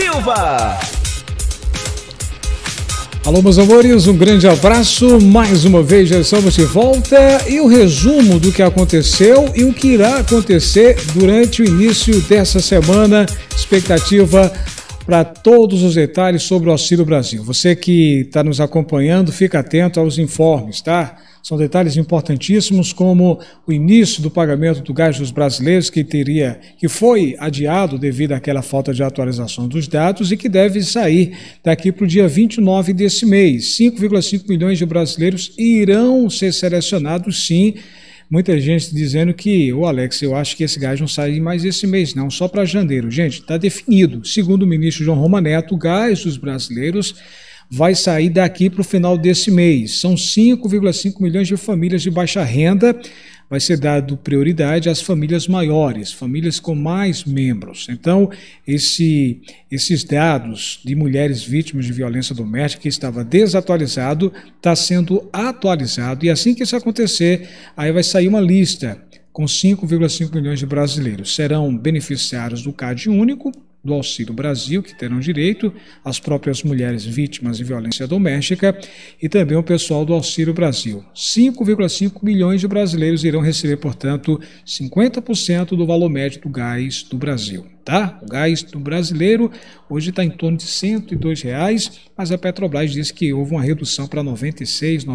Silva. Alô, meus amores, um grande abraço. Mais uma vez já estamos de volta e o resumo do que aconteceu e o que irá acontecer durante o início dessa semana. Expectativa para todos os detalhes sobre o Auxílio Brasil. Você que está nos acompanhando, fica atento aos informes, tá? São detalhes importantíssimos, como o início do pagamento do gás dos brasileiros, que teria, que foi adiado devido àquela falta de atualização dos dados e que deve sair daqui para o dia 29 desse mês. 5,5 milhões de brasileiros irão ser selecionados, sim. Muita gente dizendo que, o Alex, eu acho que esse gás não sai mais esse mês, não, só para janeiro. Gente, está definido. Segundo o ministro João Roma Neto, o gás dos brasileiros vai sair daqui para o final desse mês. São 5,5 milhões de famílias de baixa renda. Vai ser dado prioridade às famílias maiores, famílias com mais membros. Então, esse, esses dados de mulheres vítimas de violência doméstica que estava desatualizado está sendo atualizado e assim que isso acontecer, aí vai sair uma lista com 5,5 milhões de brasileiros serão beneficiários do CAD único do Auxílio Brasil, que terão direito, as próprias mulheres vítimas de violência doméstica e também o pessoal do Auxílio Brasil. 5,5 milhões de brasileiros irão receber, portanto, 50% do valor médio do gás do Brasil tá? O gás do brasileiro hoje está em torno de R$ reais, mas a Petrobras disse que houve uma redução para R$ 96, R$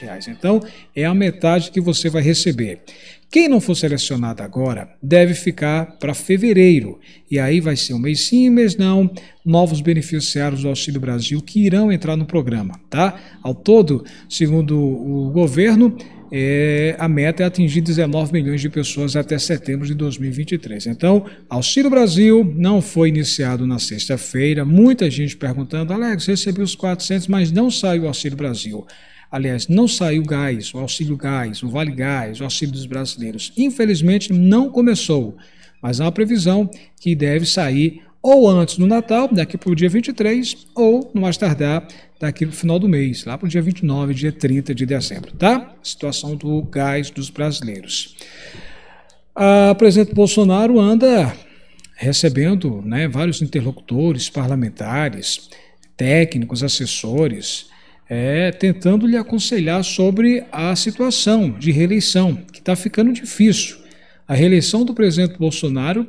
reais. Então, é a metade que você vai receber. Quem não for selecionado agora deve ficar para fevereiro. E aí vai ser um mês sim, mês não novos beneficiários do Auxílio Brasil que irão entrar no programa, tá? Ao todo, segundo o governo, é, a meta é atingir 19 milhões de pessoas até setembro de 2023. Então, Auxílio Brasil não foi iniciado na sexta-feira. Muita gente perguntando, Alex, recebi os 400, mas não saiu o Auxílio Brasil. Aliás, não saiu o gás, o auxílio gás, o vale gás, o auxílio dos brasileiros. Infelizmente, não começou, mas há uma previsão que deve sair ou antes do Natal, daqui para o dia 23, ou no mais tardar, daqui para o final do mês, lá para o dia 29, dia 30 de dezembro, tá? Situação do gás dos brasileiros. A presidente Bolsonaro anda recebendo né, vários interlocutores, parlamentares, técnicos, assessores, é, tentando lhe aconselhar sobre a situação de reeleição, que está ficando difícil. A reeleição do presidente Bolsonaro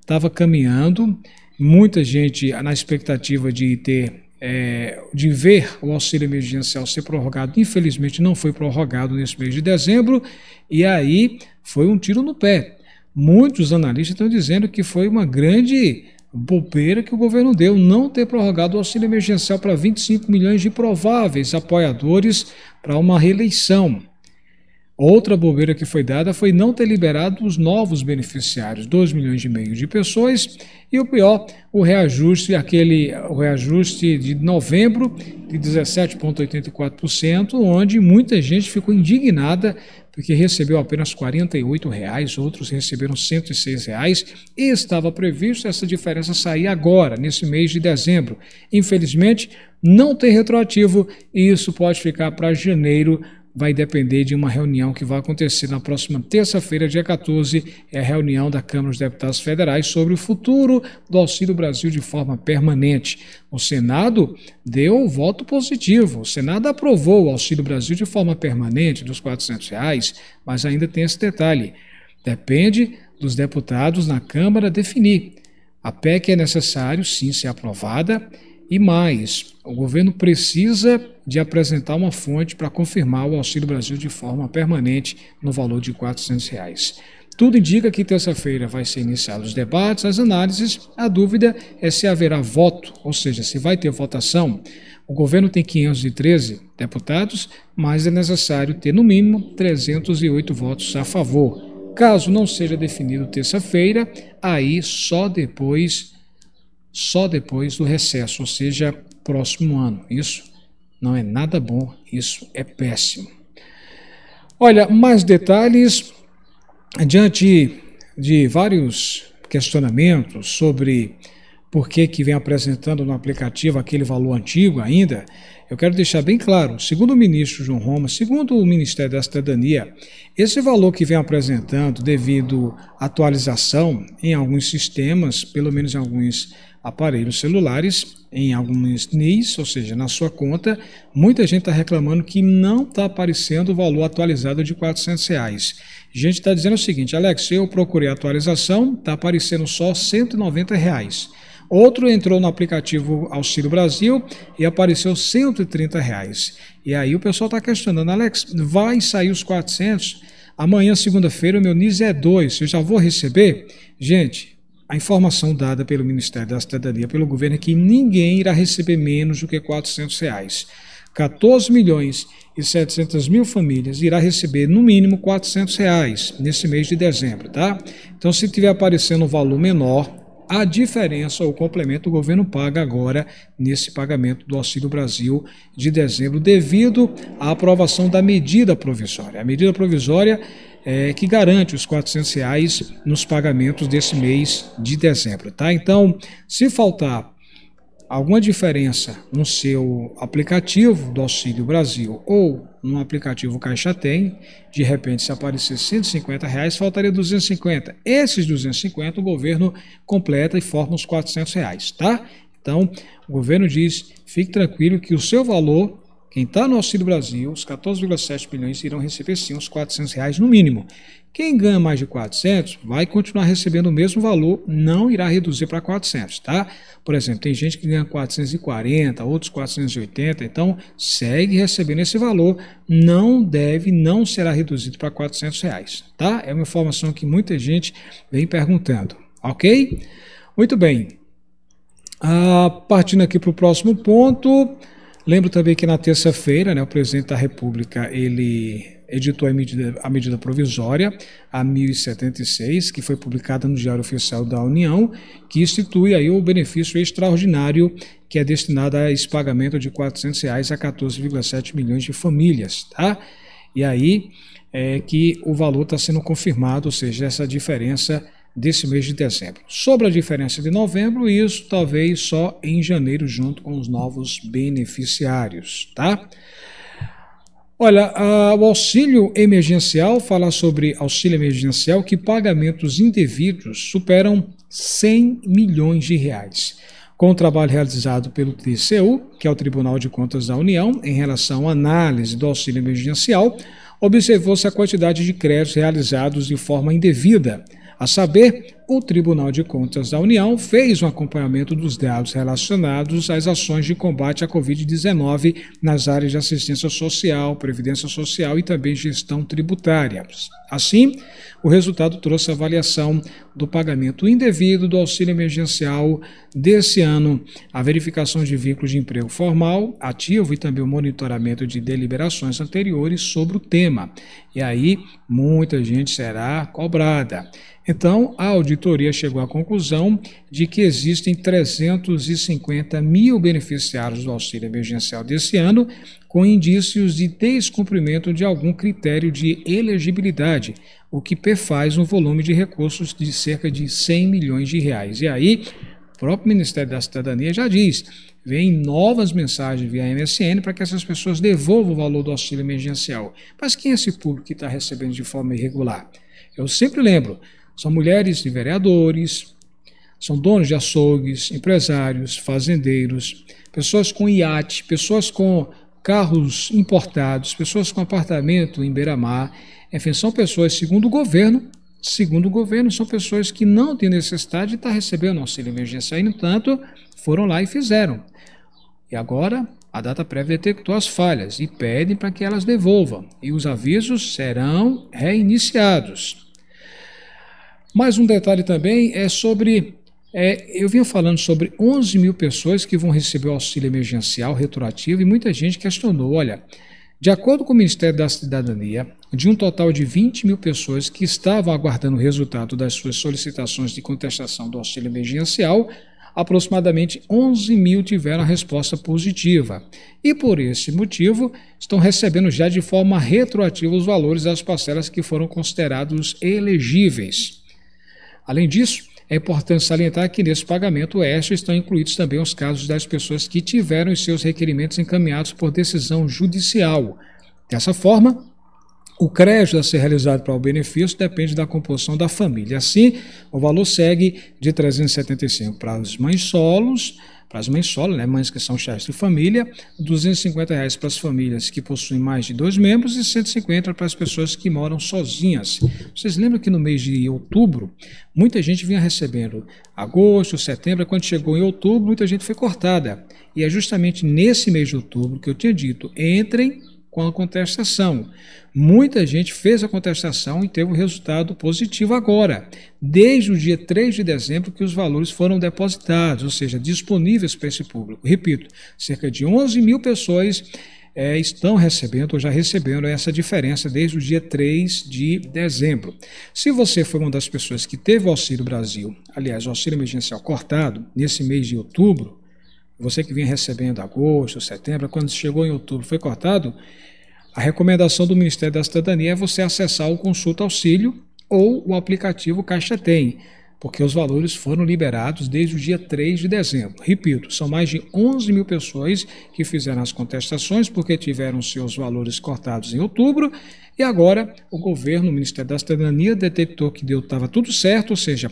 estava caminhando muita gente na expectativa de ter é, de ver o auxílio emergencial ser prorrogado, infelizmente não foi prorrogado nesse mês de dezembro, e aí foi um tiro no pé. Muitos analistas estão dizendo que foi uma grande bobeira que o governo deu não ter prorrogado o auxílio emergencial para 25 milhões de prováveis apoiadores para uma reeleição. Outra bobeira que foi dada foi não ter liberado os novos beneficiários, 2 milhões e meio de pessoas, e o pior, o reajuste, aquele o reajuste de novembro de 17,84%, onde muita gente ficou indignada porque recebeu apenas R$ 48,00, outros receberam R$ 106,00 e estava previsto essa diferença sair agora, nesse mês de dezembro. Infelizmente, não tem retroativo e isso pode ficar para janeiro vai depender de uma reunião que vai acontecer na próxima terça-feira, dia 14, é a reunião da Câmara dos Deputados Federais sobre o futuro do Auxílio Brasil de forma permanente. O Senado deu um voto positivo. O Senado aprovou o Auxílio Brasil de forma permanente dos R$ reais, mas ainda tem esse detalhe. Depende dos deputados na Câmara definir. A PEC é necessário, sim, ser aprovada e mais, o governo precisa de apresentar uma fonte para confirmar o Auxílio Brasil de forma permanente no valor de R$ 400. Reais. Tudo indica que terça-feira vai ser iniciado os debates, as análises. A dúvida é se haverá voto, ou seja, se vai ter votação. O governo tem 513 deputados, mas é necessário ter no mínimo 308 votos a favor. Caso não seja definido terça-feira, aí só depois só depois do recesso, ou seja, próximo ano. Isso não é nada bom, isso é péssimo. Olha, mais detalhes diante de vários questionamentos sobre por que, que vem apresentando no aplicativo aquele valor antigo ainda, eu quero deixar bem claro, segundo o ministro João Roma, segundo o Ministério da Cidadania, esse valor que vem apresentando devido à atualização em alguns sistemas, pelo menos em alguns aparelhos celulares em alguns NIS, ou seja, na sua conta, muita gente está reclamando que não está aparecendo o valor atualizado de 400 reais. Gente está dizendo o seguinte, Alex, eu procurei a atualização, está aparecendo só 190 reais. Outro entrou no aplicativo Auxílio Brasil e apareceu 130 reais. E aí o pessoal está questionando, Alex, vai sair os 400? Amanhã, segunda-feira, o meu NIS é 2, eu já vou receber? Gente, a informação dada pelo Ministério da Cidadania, pelo governo, é que ninguém irá receber menos do que R$ 400. Reais. 14 milhões e 700 mil famílias irá receber no mínimo 400 reais nesse mês de dezembro, tá? Então, se tiver aparecendo um valor menor, a diferença ou complemento o governo paga agora nesse pagamento do Auxílio Brasil de dezembro, devido à aprovação da medida provisória. A medida provisória é, que garante os 400 reais nos pagamentos desse mês de dezembro, tá? Então, se faltar alguma diferença no seu aplicativo do Auxílio Brasil ou no aplicativo Caixa Tem, de repente se aparecer 150 reais, faltaria 250. Esses 250 o governo completa e forma os R$ reais, tá? Então, o governo diz, fique tranquilo que o seu valor quem está no Auxílio Brasil, os 14,7 bilhões irão receber sim uns 400 reais no mínimo. Quem ganha mais de 400 vai continuar recebendo o mesmo valor, não irá reduzir para 400, tá? Por exemplo, tem gente que ganha 440, outros 480, então segue recebendo esse valor, não deve, não será reduzido para 400 reais, tá? É uma informação que muita gente vem perguntando, ok? Muito bem. Ah, partindo aqui para o próximo ponto. Lembro também que na terça-feira, né, o presidente da República, ele editou a medida, a medida provisória, a 1076, que foi publicada no Diário Oficial da União, que institui aí o benefício extraordinário que é destinado a esse pagamento de R$ 400 reais a 14,7 milhões de famílias, tá? E aí é que o valor está sendo confirmado, ou seja, essa diferença desse mês de dezembro. Sobre a diferença de novembro, isso talvez só em janeiro, junto com os novos beneficiários, tá? Olha, a, o auxílio emergencial, falar sobre auxílio emergencial, que pagamentos indevidos superam 100 milhões de reais. Com o trabalho realizado pelo TCU, que é o Tribunal de Contas da União, em relação à análise do auxílio emergencial, observou-se a quantidade de créditos realizados de forma indevida a saber, o Tribunal de Contas da União fez um acompanhamento dos dados relacionados às ações de combate à Covid-19 nas áreas de assistência social, previdência social e também gestão tributária. Assim, o resultado trouxe a avaliação do pagamento indevido do auxílio emergencial desse ano, a verificação de vínculos de emprego formal, ativo e também o monitoramento de deliberações anteriores sobre o tema. E aí, muita gente será cobrada. Então, a auditoria auditoria chegou à conclusão de que existem 350 mil beneficiários do auxílio emergencial desse ano com indícios de descumprimento de algum critério de elegibilidade, o que perfaz um volume de recursos de cerca de 100 milhões de reais. E aí, o próprio Ministério da Cidadania já diz, vem novas mensagens via MSN para que essas pessoas devolvam o valor do auxílio emergencial. Mas quem é esse público que está recebendo de forma irregular? Eu sempre lembro, são mulheres de vereadores, são donos de açougues, empresários, fazendeiros, pessoas com iate, pessoas com carros importados, pessoas com apartamento em beira-mar. Enfim, são pessoas, segundo o governo, segundo o governo, são pessoas que não têm necessidade de estar recebendo auxílio emergencial e, no entanto, foram lá e fizeram. E agora a data prévia detectou é as falhas e pedem para que elas devolvam, e os avisos serão reiniciados. Mais um detalhe também é sobre. É, eu vinha falando sobre 11 mil pessoas que vão receber o auxílio emergencial retroativo e muita gente questionou: olha, de acordo com o Ministério da Cidadania, de um total de 20 mil pessoas que estavam aguardando o resultado das suas solicitações de contestação do auxílio emergencial, aproximadamente 11 mil tiveram a resposta positiva. E por esse motivo, estão recebendo já de forma retroativa os valores das parcelas que foram considerados elegíveis. Além disso, é importante salientar que nesse pagamento extra estão incluídos também os casos das pessoas que tiveram os seus requerimentos encaminhados por decisão judicial. Dessa forma, o crédito a ser realizado para o benefício depende da composição da família. Assim, o valor segue de 375 para as mães solos, mães mensal, né, mães que são chefes de família, R$ 250 reais para as famílias que possuem mais de dois membros e 150 para as pessoas que moram sozinhas. Vocês lembram que no mês de outubro, muita gente vinha recebendo agosto, setembro, quando chegou em outubro, muita gente foi cortada. E é justamente nesse mês de outubro que eu tinha dito, entrem com a contestação. Muita gente fez a contestação e teve um resultado positivo agora, desde o dia 3 de dezembro que os valores foram depositados, ou seja, disponíveis para esse público. Repito, cerca de 11 mil pessoas é, estão recebendo ou já receberam essa diferença desde o dia 3 de dezembro. Se você foi uma das pessoas que teve o Auxílio Brasil, aliás, o auxílio emergencial cortado, nesse mês de outubro, você que vinha recebendo agosto, setembro, quando chegou em outubro, foi cortado. A recomendação do Ministério da Cidadania é você acessar o Consulta Auxílio ou o aplicativo Caixa Tem porque os valores foram liberados desde o dia 3 de dezembro. Repito, são mais de 11 mil pessoas que fizeram as contestações porque tiveram seus valores cortados em outubro e agora o governo, o Ministério da Cidadania, detectou que deu estava tudo certo, ou seja,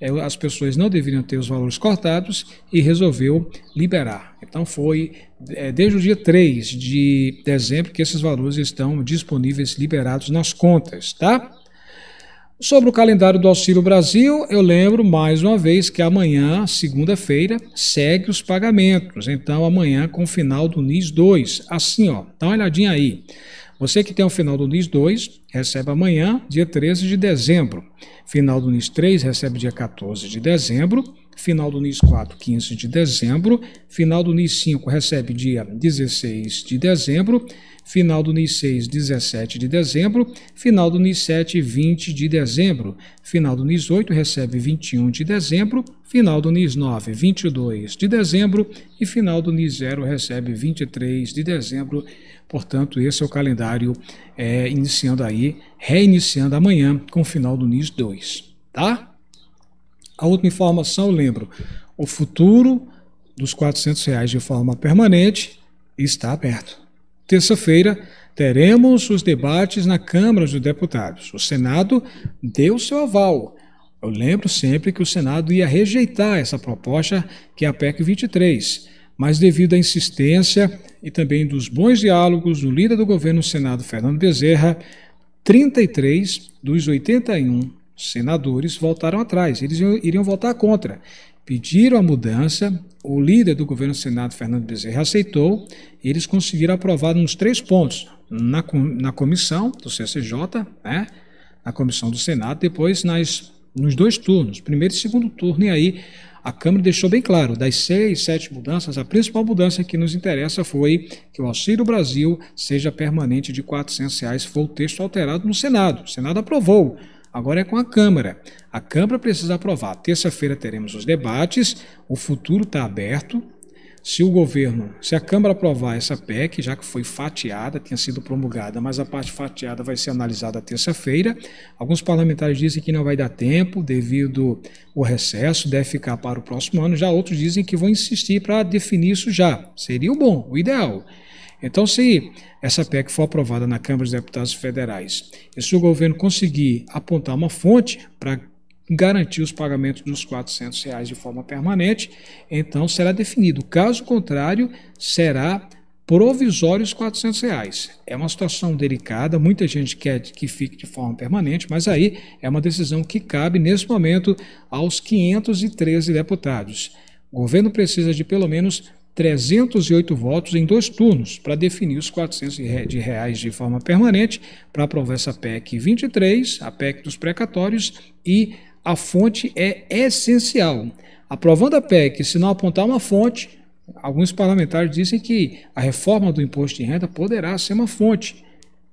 é, as pessoas não deveriam ter os valores cortados e resolveu liberar. Então foi é, desde o dia 3 de dezembro que esses valores estão disponíveis, liberados nas contas, tá? Sobre o calendário do Auxílio Brasil, eu lembro mais uma vez que amanhã, segunda-feira, segue os pagamentos. Então, amanhã com o final do NIS 2. Assim, ó, dá uma olhadinha aí. Você que tem o final do NIS 2, recebe amanhã, dia 13 de dezembro. Final do NIS 3, recebe dia 14 de dezembro final do NIS 4, 15 de dezembro, final do NIS 5 recebe dia 16 de dezembro, final do NIS 6, 17 de dezembro, final do NIS 7, 20 de dezembro, final do NIS 8 recebe 21 de dezembro, final do NIS 9, 22 de dezembro e final do NIS 0 recebe 23 de dezembro. Portanto, esse é o calendário é, iniciando aí, reiniciando amanhã com o final do NIS 2, tá? A última informação, lembro, o futuro dos R$ 400 reais de forma permanente está aberto. Terça-feira, teremos os debates na Câmara dos Deputados. O Senado deu seu aval. Eu lembro sempre que o Senado ia rejeitar essa proposta, que é a PEC 23, mas devido à insistência e também dos bons diálogos do líder do governo do Senado, Fernando Bezerra, 33 dos 81 senadores voltaram atrás, eles iriam votar contra. Pediram a mudança, o líder do governo do Senado, Fernando Bezerra, aceitou, e eles conseguiram aprovar nos três pontos, na, na comissão do CCJ, né, na comissão do Senado, depois nas, nos dois turnos, primeiro e segundo turno, e aí a Câmara deixou bem claro, das seis, sete mudanças, a principal mudança que nos interessa foi que o Auxílio Brasil seja permanente de R$ reais, foi o texto alterado no Senado. O Senado aprovou. Agora é com a Câmara. A Câmara precisa aprovar. Terça-feira teremos os debates, o futuro está aberto. Se o governo, se a Câmara aprovar essa PEC, já que foi fatiada, tinha sido promulgada, mas a parte fatiada vai ser analisada terça-feira. Alguns parlamentares dizem que não vai dar tempo devido ao recesso, deve ficar para o próximo ano. Já outros dizem que vão insistir para definir isso já. Seria o bom, o ideal. Então, se essa PEC for aprovada na Câmara dos Deputados Federais e se o governo conseguir apontar uma fonte para garantir os pagamentos dos R$ reais de forma permanente, então será definido. Caso contrário, será provisórios R$ reais. É uma situação delicada, muita gente quer que fique de forma permanente, mas aí é uma decisão que cabe nesse momento aos 513 deputados. O governo precisa de pelo menos 308 votos em dois turnos para definir os 400 de reais de forma permanente para aprovar essa PEC 23, a PEC dos precatórios e a fonte é essencial. Aprovando a PEC, se não apontar uma fonte, alguns parlamentares dizem que a reforma do imposto de renda poderá ser uma fonte,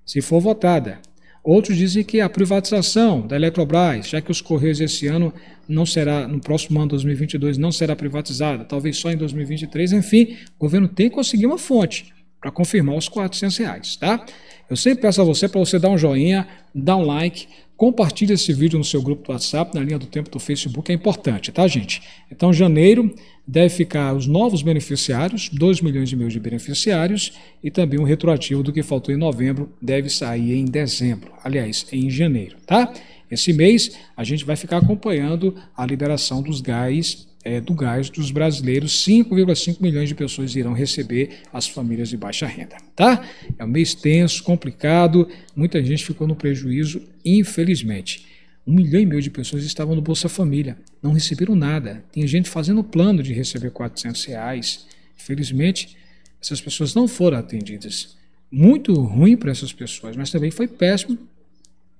se for votada. Outros dizem que a privatização da Eletrobras, já que os Correios esse ano não será, no próximo ano 2022, não será privatizada, talvez só em 2023, enfim, o governo tem que conseguir uma fonte para confirmar os 400 reais, tá? Eu sempre peço a você para você dar um joinha, dar um like, Compartilhe esse vídeo no seu grupo do WhatsApp, na linha do tempo do Facebook, é importante, tá, gente? Então, janeiro deve ficar os novos beneficiários, 2 milhões e meio de beneficiários, e também um retroativo do que faltou em novembro, deve sair em dezembro, aliás, em janeiro, tá? Esse mês a gente vai ficar acompanhando a liberação dos gás é, do gás dos brasileiros, 5,5 milhões de pessoas irão receber as famílias de baixa renda, tá? É um mês tenso, complicado, muita gente ficou no prejuízo, infelizmente. Um milhão e meio de pessoas estavam no Bolsa Família, não receberam nada. Tem gente fazendo plano de receber 400 reais. Infelizmente, essas pessoas não foram atendidas. Muito ruim para essas pessoas, mas também foi péssimo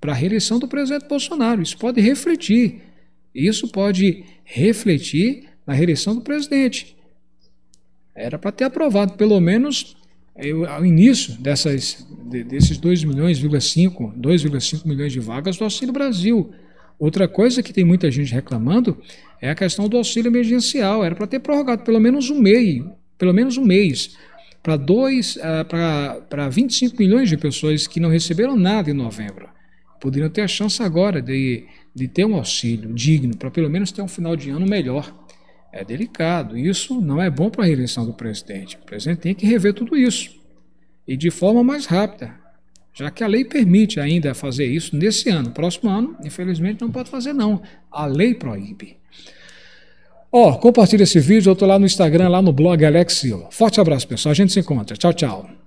para a reeleição do presidente Bolsonaro. Isso pode refletir isso pode refletir na reeleição do presidente. Era para ter aprovado pelo menos eu, ao início dessas, de, desses 2 milhões, 2,5 milhões de vagas do Auxílio Brasil. Outra coisa que tem muita gente reclamando é a questão do auxílio emergencial. Era para ter prorrogado pelo menos um mês, pelo menos um mês, para dois, ah, para 25 milhões de pessoas que não receberam nada em novembro. Poderiam ter a chance agora de de ter um auxílio digno para pelo menos ter um final de ano melhor. É delicado, isso não é bom para a reeleição do presidente. O presidente tem que rever tudo isso e de forma mais rápida, já que a lei permite ainda fazer isso nesse ano. Próximo ano, infelizmente, não pode fazer, não. A lei proíbe. Ó, oh, compartilha esse vídeo, eu tô lá no Instagram, lá no blog Alex Silva. Forte abraço, pessoal. A gente se encontra. Tchau, tchau.